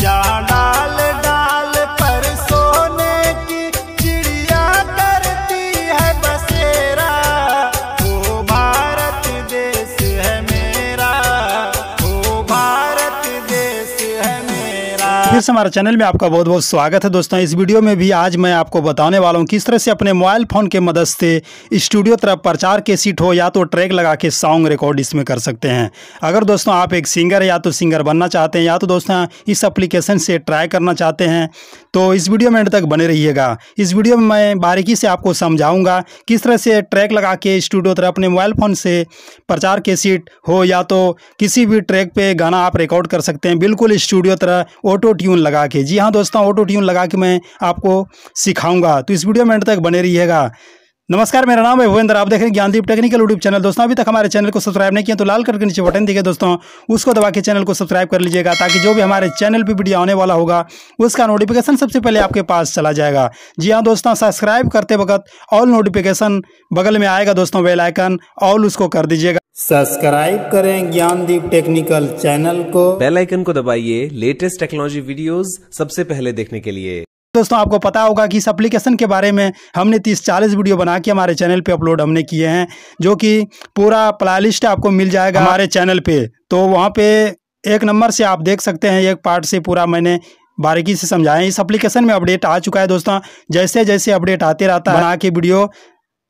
Yeah. फिर से हमारे चैनल में आपका बहुत बहुत स्वागत है दोस्तों इस वीडियो में भी आज मैं आपको बताने वाला हूँ किस तरह से अपने मोबाइल फ़ोन के मदद से स्टूडियो तरफ प्रचार के सीट हो या तो ट्रैक लगा के सॉन्ग रिकॉर्ड इसमें कर सकते हैं अगर दोस्तों आप एक सिंगर या तो सिंगर बनना चाहते हैं या तो दोस्तों इस अप्लीकेशन से ट्राई करना चाहते हैं तो इस वीडियो में तक बने रहिएगा इस वीडियो में मैं बारीकी से आपको समझाऊँगा किस तरह से ट्रैक लगा के स्टूडियो तरफ अपने मोबाइल फ़ोन से प्रचार के सीट हो या तो किसी भी ट्रैक पर गाना आप रिकॉर्ड कर सकते हैं बिल्कुल स्टूडियो तरह ऑटो ट्यून ट्यून लगा के जी हाँ दोस्तों ऑटो ट्यून लगा के मैं आपको सिखाऊंगा तो इस वीडियो में एंड तक बने रहिएगा नमस्कार मेरा नाम है भूवेंद्र आप देख रहे हैं ज्ञानदीप टेक्निकल यूट्यूब चैनल दोस्तों अभी तक हमारे चैनल को सब्सक्राइब नहीं किया तो लाल करके नीचे बटन दिखे दोस्तों उसको दबा के चैनल को सब्सक्राइब कर लीजिएगा ताकि जो भी हमारे चैनल पर वीडियो आने वाला होगा उसका नोटिफिकेशन सबसे पहले आपके पास चला जाएगा जी हाँ दोस्तों सब्सक्राइब करते वक्त ऑल नोटिफिकेशन बगल में आएगा दोस्तों बेलाइकन ऑल उसको कर दीजिएगा सब्सक्राइब करें ज्ञानदीप टेक्निकल चैनल को बेल आइकन को दबाइए लेटेस्ट टेक्नोलॉजी वीडियोस सबसे पहले देखने के लिए दोस्तों आपको पता होगा कि इस एप्लीकेशन के बारे में हमने तीस चालीस वीडियो बना के हमारे चैनल पे अपलोड हमने किए हैं जो कि पूरा प्लेलिस्ट आपको मिल जाएगा हमारे चैनल पे तो वहाँ पे एक नंबर से आप देख सकते हैं एक पार्ट से पूरा मैंने बारीकी से समझाया इस एप्लीकेशन में अपडेट आ चुका है दोस्तों जैसे जैसे अपडेट आते रहता है बना के वीडियो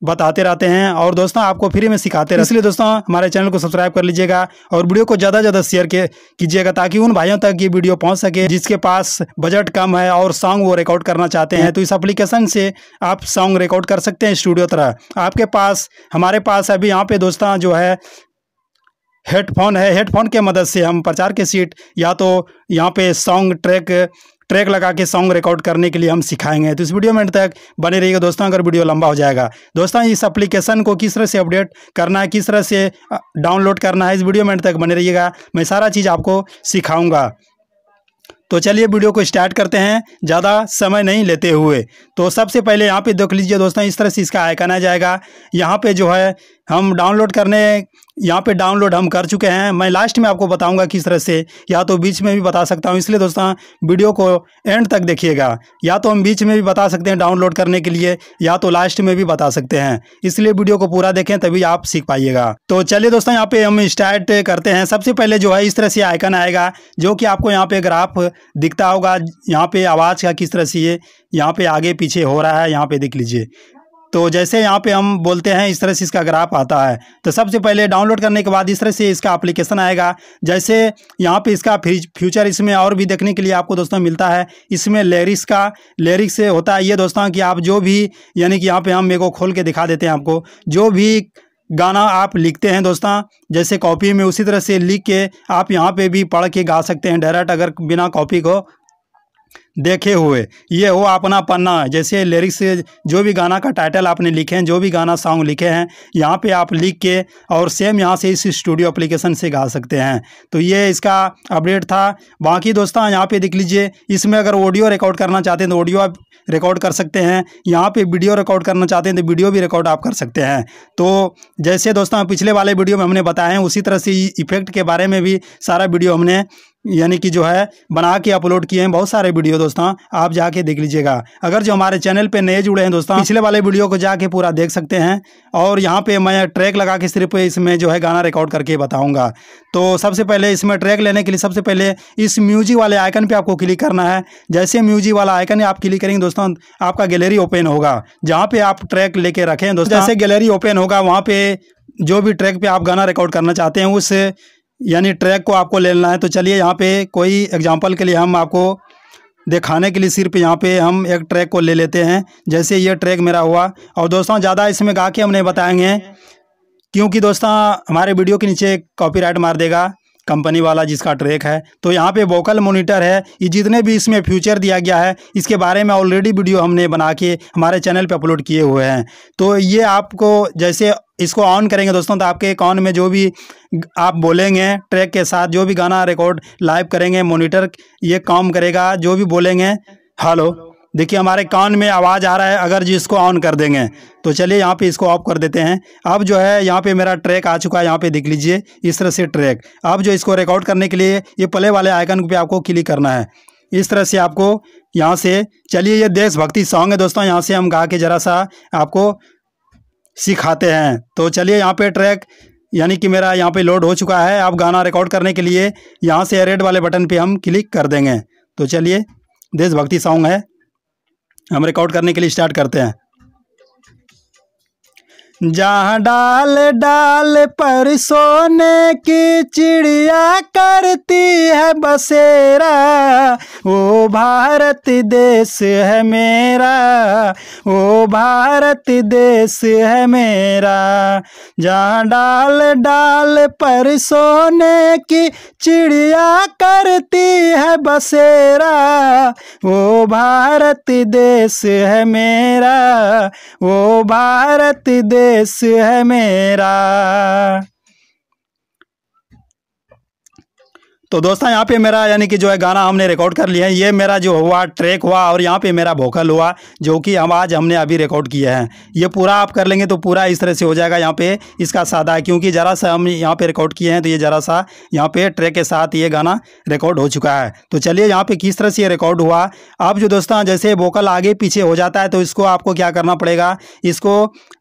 बताते रहते हैं और दोस्तों आपको फ्री में सिखाते रहते इसलिए दोस्तों हमारे चैनल को सब्सक्राइब कर लीजिएगा और वीडियो को ज़्यादा से ज़्यादा शेयर कीजिएगा ताकि उन भाइयों तक ये वीडियो पहुँच सके जिसके पास बजट कम है और सॉन्ग वो रिकॉर्ड करना चाहते हैं तो इस एप्लीकेशन से आप सॉन्ग रिकॉर्ड कर सकते हैं स्टूडियो तरह आपके पास हमारे पास अभी यहाँ पे दोस्तों जो है हेडफोन है हेडफोन के मदद से हम प्रचार के सीट या तो यहाँ पे सॉन्ग ट्रैक ट्रैक लगा के सॉन्ग रिकॉर्ड करने के लिए हम सिखाएंगे तो इस वीडियो में तक बने रहिएगा दोस्तों अगर वीडियो लंबा हो जाएगा दोस्तों इस एप्लीकेशन को किस तरह से अपडेट करना है किस तरह से डाउनलोड करना है इस वीडियो में तक बने रहिएगा मैं सारा चीज़ आपको सिखाऊँगा तो चलिए वीडियो को स्टार्ट करते हैं ज़्यादा समय नहीं लेते हुए तो सबसे पहले यहाँ पे देख लीजिए दोस्तों इस तरह से इसका आयकन आ जाएगा यहाँ पे जो है हम डाउनलोड करने यहाँ पे डाउनलोड हम कर चुके हैं मैं लास्ट में आपको बताऊंगा किस तरह से या तो बीच में भी बता सकता हूँ इसलिए दोस्तों वीडियो को एंड तक देखिएगा या तो हम बीच में भी बता सकते हैं डाउनलोड करने के लिए या तो लास्ट में भी बता सकते हैं इसलिए वीडियो को पूरा देखें तभी आप सीख पाइएगा तो चलिए दोस्तों यहाँ पे हम स्टार्ट करते हैं सबसे पहले जो है इस तरह से आइकन आएगा जो कि आपको यहाँ पे ग्राफ दिखता होगा यहाँ पे आवाज़ का किस तरह से ये यहाँ पे आगे पीछे हो रहा है यहाँ पे देख लीजिए तो जैसे यहाँ पे हम बोलते हैं इस तरह से इसका ग्राफ आता है तो सबसे पहले डाउनलोड करने के बाद इस तरह से इसका एप्लीकेशन आएगा जैसे यहाँ पे इसका फ्यूचर इसमें और भी देखने के लिए आपको दोस्तों मिलता है इसमें लेरिक्स का लेरिक्स होता है ये दोस्तों कि आप जो भी यानी कि यहाँ पर हम मेरे को खोल के दिखा देते हैं आपको जो भी गाना आप लिखते हैं दोस्तों जैसे कॉपी में उसी तरह से लिख के आप यहाँ पे भी पढ़ के गा सकते हैं डायरेक्ट अगर बिना कॉपी को देखे हुए ये हो अपना पन्ना जैसे लिरिक्स जो भी गाना का टाइटल आपने लिखे हैं जो भी गाना सॉन्ग लिखे हैं यहाँ पे आप लिख के और सेम यहाँ से इस स्टूडियो एप्लीकेशन से गा सकते हैं तो ये इसका अपडेट था बाकी दोस्तों यहाँ पे देख लीजिए इसमें अगर ऑडियो रिकॉर्ड करना चाहते हैं तो ऑडियो आप रिकॉर्ड कर सकते हैं यहाँ पर वीडियो रिकॉर्ड करना चाहते हैं तो वीडियो भी रिकॉर्ड आप कर सकते हैं तो जैसे दोस्तों पिछले वाले वीडियो में हमने बताया है उसी तरह से इफेक्ट के बारे में भी सारा वीडियो हमने यानी कि जो है बना के अपलोड किए हैं बहुत सारे वीडियो दोस्तों आप जाके देख लीजिएगा अगर जो हमारे चैनल पे नए जुड़े हैं दोस्तों पिछले वाले वीडियो को जाके पूरा देख सकते हैं और यहाँ पे मैं ट्रैक लगा के सिर्फ इसमें जो है गाना रिकॉर्ड करके बताऊंगा तो सबसे पहले इसमें ट्रैक लेने के लिए सबसे पहले इस म्यूजिक वाले आइकन पर आपको क्लिक करना है जैसे म्यूजिक वाला आइकन आप क्लिक करेंगे दोस्तों आपका गैलरी ओपन होगा जहाँ पर आप ट्रैक लेके रखें दोस्तों जैसे गैलरी ओपन होगा वहाँ पर जो भी ट्रैक पे आप गाना रिकॉर्ड करना चाहते हैं उस यानी ट्रैक को आपको लेना है तो चलिए यहाँ पे कोई एग्जांपल के लिए हम आपको दिखाने के लिए सिर्फ यहाँ पे हम एक ट्रैक को ले लेते हैं जैसे ये ट्रैक मेरा हुआ और दोस्तों ज़्यादा इसमें गा के हम नहीं बताएंगे क्योंकि दोस्तों हमारे वीडियो के नीचे कॉपीराइट मार देगा कंपनी वाला जिसका ट्रैक है तो यहाँ पे वोकल मोनिटर है ये जितने भी इसमें फ्यूचर दिया गया है इसके बारे में ऑलरेडी वीडियो हमने बना के हमारे चैनल पर अपलोड किए हुए हैं तो ये आपको जैसे इसको ऑन करेंगे दोस्तों तो आपके कौन में जो भी आप बोलेंगे ट्रैक के साथ जो भी गाना रिकॉर्ड लाइव करेंगे मोनिटर ये काम करेगा जो भी बोलेंगे हेलो देखिए हमारे कान में आवाज़ आ रहा है अगर जी इसको ऑन कर देंगे तो चलिए यहाँ पे इसको ऑफ कर देते हैं अब जो है यहाँ पे मेरा ट्रैक आ चुका है यहाँ पे देख लीजिए इस तरह से ट्रैक अब जो इसको रिकॉर्ड करने के लिए ये प्ले वाले आइकन पे आपको क्लिक करना है इस तरह से आपको यहाँ से चलिए ये देशभक्ति सॉन्ग है दोस्तों यहाँ से हम गा के ज़रा सा आपको सिखाते हैं तो चलिए यहाँ पे ट्रैक यानी कि मेरा यहाँ पे लोड हो चुका है अब गाना रिकॉर्ड करने के लिए यहाँ से रेड वाले बटन पे हम क्लिक कर देंगे तो चलिए देशभक्ति सॉन्ग है हम रिकॉर्ड करने के लिए स्टार्ट करते हैं जहाँ डाल डाल पर सोने की चिड़िया करती है बसेरा ओ भारत देश है मेरा ओ भारत देश है मेरा जहाँ डाल डाल पर सोने की चिड़िया करती है बसेरा ओ भारत देश है मेरा ओ भारत देश देश है मेरा तो दोस्तों यहाँ पे मेरा यानी कि जो है गाना हमने रिकॉर्ड कर लिया है ये मेरा जो हुआ ट्रैक हुआ और यहाँ पे मेरा वोकल हुआ जो कि हम आज हमने अभी रिकॉर्ड किया है ये पूरा आप कर लेंगे तो पूरा इस तरह से हो जाएगा यहाँ पे इसका सादा क्योंकि ज़रा सा हम यहाँ पे रिकॉर्ड किए हैं तो ये ज़रा सा यहाँ पे ट्रैक के साथ ये गाना रिकॉर्ड हो चुका है तो चलिए यहाँ पर किस तरह से ये रिकॉर्ड हुआ अब जो दोस्तों जैसे वोकल आगे पीछे हो जाता है तो इसको आपको क्या करना पड़ेगा इसको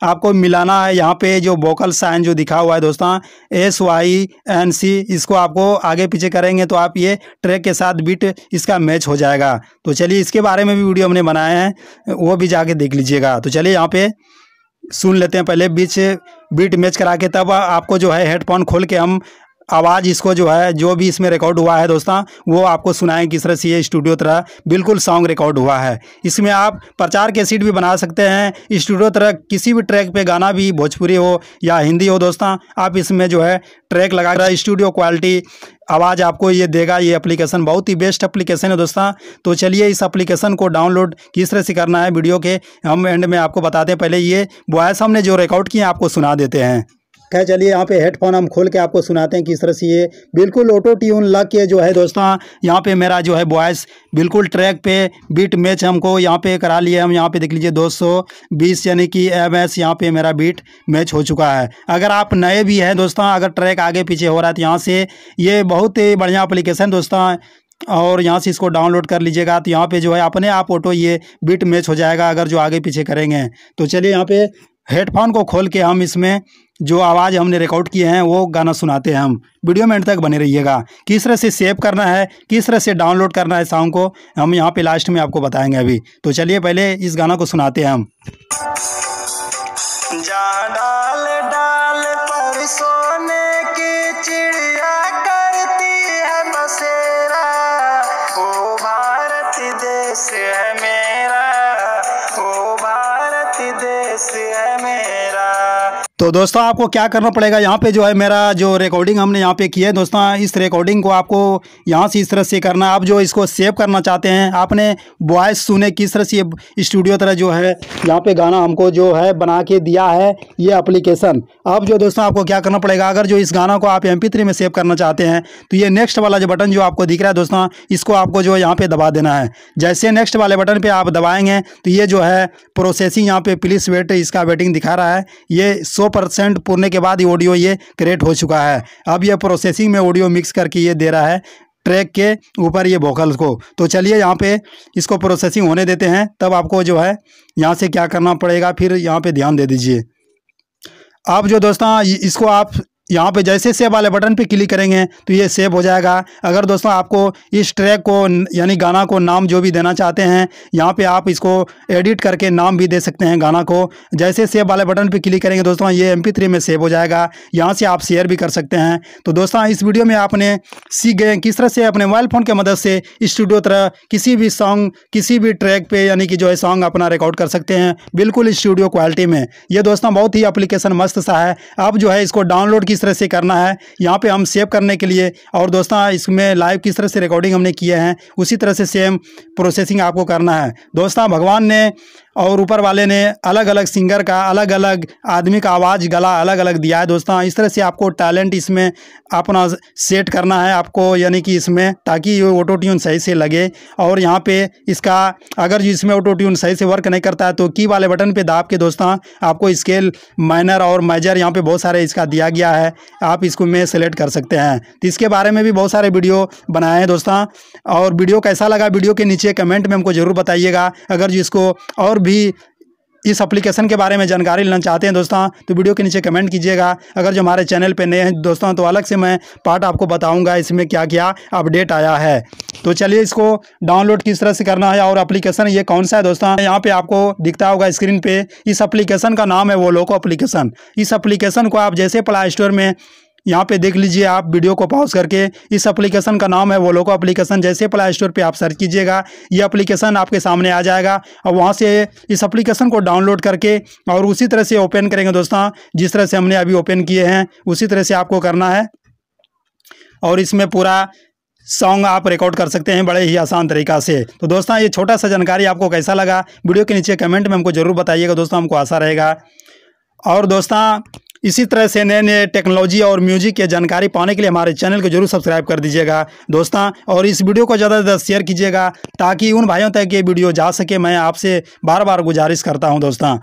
आपको मिलाना है यहाँ पर जो वोकल साइन जो दिखा हुआ है दोस्तों एस वाई एन सी इसको आपको आगे पीछे कर करेंगे तो आप ये ट्रैक के साथ बीट इसका मैच हो जाएगा तो चलिए इसके बारे में भी वीडियो हमने बनाया है वो भी जाके देख लीजिएगा तो चलिए यहाँ पे सुन लेते हैं पहले बीच बीट मैच करा के तब आपको जो है हेडफोन खोल के हम आवाज़ इसको जो है जो भी इसमें रिकॉर्ड हुआ है दोस्तों वो आपको सुनाएं किस तरह से ये स्टूडियो तरह बिल्कुल सॉन्ग रिकॉर्ड हुआ है इसमें आप प्रचार के सीट भी बना सकते हैं स्टूडियो तरह किसी भी ट्रैक पे गाना भी भोजपुरी हो या हिंदी हो दोस्तों आप इसमें जो है ट्रैक लगा स्टूडियो क्वालिटी आवाज़ आपको ये देगा ये एप्लीकेशन बहुत ही बेस्ट एप्लीकेशन है दोस्तों तो चलिए इस एप्लीकेशन को डाउनलोड किस तरह से करना है वीडियो के हम एंड में आपको बताते हैं पहले ये वॉयस हमने जो रिकॉर्ड किए आपको सुना देते हैं खैर चलिए यहाँ पे हेडफोन हम खोल के आपको सुनाते हैं किस तरह से ये बिल्कुल ऑटो ट्यून लग के जो है दोस्तों यहाँ पे मेरा जो है बॉयस बिल्कुल ट्रैक पे बीट मैच हमको यहाँ पे करा लिए हम यहाँ पे देख लीजिए 220 यानी कि एम एस यहाँ पे मेरा बीट मैच हो चुका है अगर आप नए भी हैं दोस्तों अगर ट्रैक आगे पीछे हो रहा है तो यहाँ से ये बहुत ही बढ़िया अप्लीकेशन दोस्तों और यहाँ से इसको डाउनलोड कर लीजिएगा तो यहाँ पे जो है अपने आप ऑटो ये बीट मैच हो जाएगा अगर जो आगे पीछे करेंगे तो चलिए यहाँ पे हेडफोन को खोल के हम इसमें जो आवाज़ हमने रिकॉर्ड किए हैं वो गाना सुनाते हैं हम वीडियो में एंड तक बने रहिएगा किस तरह से सेव करना है किस तरह से डाउनलोड करना है साउंड को हम यहाँ पे लास्ट में आपको बताएंगे अभी तो चलिए पहले इस गाना को सुनाते हैं हम तो दोस्तों आपको क्या करना पड़ेगा यहाँ पे जो है मेरा जो रिकॉर्डिंग हमने यहाँ पे किया है दोस्तों इस रिकॉर्डिंग को आपको यहाँ से इस तरह से करना है आप जो इसको सेव करना चाहते हैं आपने वॉइस सुने किस तरह से स्टूडियो तरह जो है यहाँ पे गाना हमको जो है बना के दिया है ये अप्लीकेशन अब जो दोस्तों आपको क्या करना पड़ेगा अगर जो इस गाना को आप एम में सेव करना चाहते हैं तो ये नेक्स्ट वाला जो बटन जो आपको दिख रहा है दोस्तों इसको आपको जो है यहाँ पर दबा देना है जैसे नेक्स्ट वाले बटन पर आप दबाएँगे तो ये जो है प्रोसेसिंग यहाँ पर प्लीज वेट इसका वेटिंग दिखा रहा है ये सो परसेंट पूरे के बाद ये ऑडियो ये क्रिएट हो चुका है अब ये प्रोसेसिंग में ऑडियो मिक्स करके ये दे रहा है ट्रैक के ऊपर ये वोकल को तो चलिए यहाँ पे इसको प्रोसेसिंग होने देते हैं तब आपको जो है यहाँ से क्या करना पड़ेगा फिर यहाँ पे ध्यान दे दीजिए अब जो दोस्तों इसको आप यहाँ पे जैसे सेव वाले बटन पे क्लिक करेंगे तो ये सेव हो जाएगा अगर दोस्तों आपको इस ट्रैक को यानी गाना को नाम जो भी देना चाहते हैं यहाँ पे आप इसको एडिट करके नाम भी दे सकते हैं गाना को जैसे सेव वाले बटन पे क्लिक करेंगे दोस्तों ये एम में सेव हो जाएगा यहाँ से आप शेयर भी कर सकते हैं तो दोस्तों इस वीडियो में आपने सीख गए किस तरह से अपने मोबाइल फ़ोन की मदद से स्टूडियो तरह किसी भी सॉन्ग किसी भी ट्रैक पर यानी कि जो है सॉन्ग अपना रिकॉर्ड कर सकते हैं बिल्कुल स्टूडियो क्वालिटी में ये दोस्तों बहुत ही अप्लीकेशन मस्त सा है आप जो है इसको डाउनलोड की किस तरह से करना है यहाँ पे हम सेव करने के लिए और दोस्तों इसमें लाइव किस तरह से रिकॉर्डिंग हमने किए हैं उसी तरह से सेम प्रोसेसिंग आपको करना है दोस्तों भगवान ने और ऊपर वाले ने अलग अलग सिंगर का अलग अलग आदमी का आवाज़ गला अलग अलग दिया है दोस्तों हाँ, इस तरह से आपको टैलेंट इसमें अपना सेट करना है आपको यानी कि इसमें ताकि ये ऑटो ट्यून सही से लगे और यहाँ पे इसका अगर इसमें ऑटो ट्यून सही से वर्क नहीं करता है तो की वाले बटन पे दाब के दोस्तों आपको स्केल माइनर और मेजर यहाँ पर बहुत सारे इसका दिया गया है आप इसको में सेलेक्ट कर सकते हैं तो इसके बारे में भी बहुत सारे वीडियो बनाए हैं दोस्तों और वीडियो कैसा लगा वीडियो के नीचे कमेंट में हमको ज़रूर बताइएगा अगर जिसको और भी इस एप्लीकेशन के बारे में जानकारी लेना चाहते हैं दोस्तों तो वीडियो के नीचे कमेंट कीजिएगा अगर जो हमारे चैनल पे नए हैं दोस्तों तो अलग से मैं पार्ट आपको बताऊंगा इसमें क्या क्या अपडेट आया है तो चलिए इसको डाउनलोड किस तरह से करना है और एप्लीकेशन ये कौन सा है दोस्तों यहाँ पर आपको दिखता होगा स्क्रीन पर इस अप्लीकेशन का नाम है वो लोको अप्लीकेशन इस अप्लीकेशन को आप जैसे प्ले स्टोर में यहाँ पे देख लीजिए आप वीडियो को पॉज करके इस एप्लीकेशन का नाम है वो लोको एप्लीकेशन जैसे प्ले स्टोर पर आप सर्च कीजिएगा ये एप्लीकेशन आपके सामने आ जाएगा और वहाँ से इस एप्लीकेशन को डाउनलोड करके और उसी तरह से ओपन करेंगे दोस्तों जिस तरह से हमने अभी ओपन किए हैं उसी तरह से आपको करना है और इसमें पूरा सॉन्ग आप रिकॉर्ड कर सकते हैं बड़े ही आसान तरीका से तो दोस्तों ये छोटा सा जानकारी आपको कैसा लगा वीडियो के नीचे कमेंट में हमको ज़रूर बताइएगा दोस्तों हमको आशा रहेगा और दोस्तों इसी तरह से नए नए टेक्नोलॉजी और म्यूजिक की जानकारी पाने के लिए हमारे चैनल को जरूर सब्सक्राइब कर दीजिएगा दोस्तों और इस वीडियो को ज़्यादा से ज़्यादा शेयर कीजिएगा ताकि उन भाइयों तक ये वीडियो जा सके मैं आपसे बार बार गुजारिश करता हूँ दोस्तों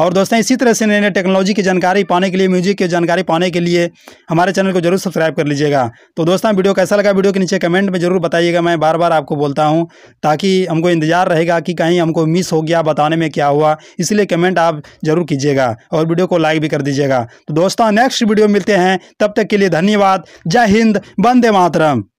और दोस्तों इसी तरह से नए नए टेक्नोलॉजी की जानकारी पाने के लिए म्यूजिक की जानकारी पाने के लिए हमारे चैनल को जरूर सब्सक्राइब कर लीजिएगा तो दोस्तों वीडियो कैसा लगा वीडियो के नीचे कमेंट में जरूर बताइएगा मैं बार बार आपको बोलता हूँ ताकि हमको इंतजार रहेगा कि कहीं हमको मिस हो गया बताने में क्या हुआ इसलिए कमेंट आप जरूर कीजिएगा और वीडियो को लाइक भी कर दीजिएगा तो दोस्तों नेक्स्ट वीडियो मिलते हैं तब तक के लिए धन्यवाद जय हिंद वंदे मातरम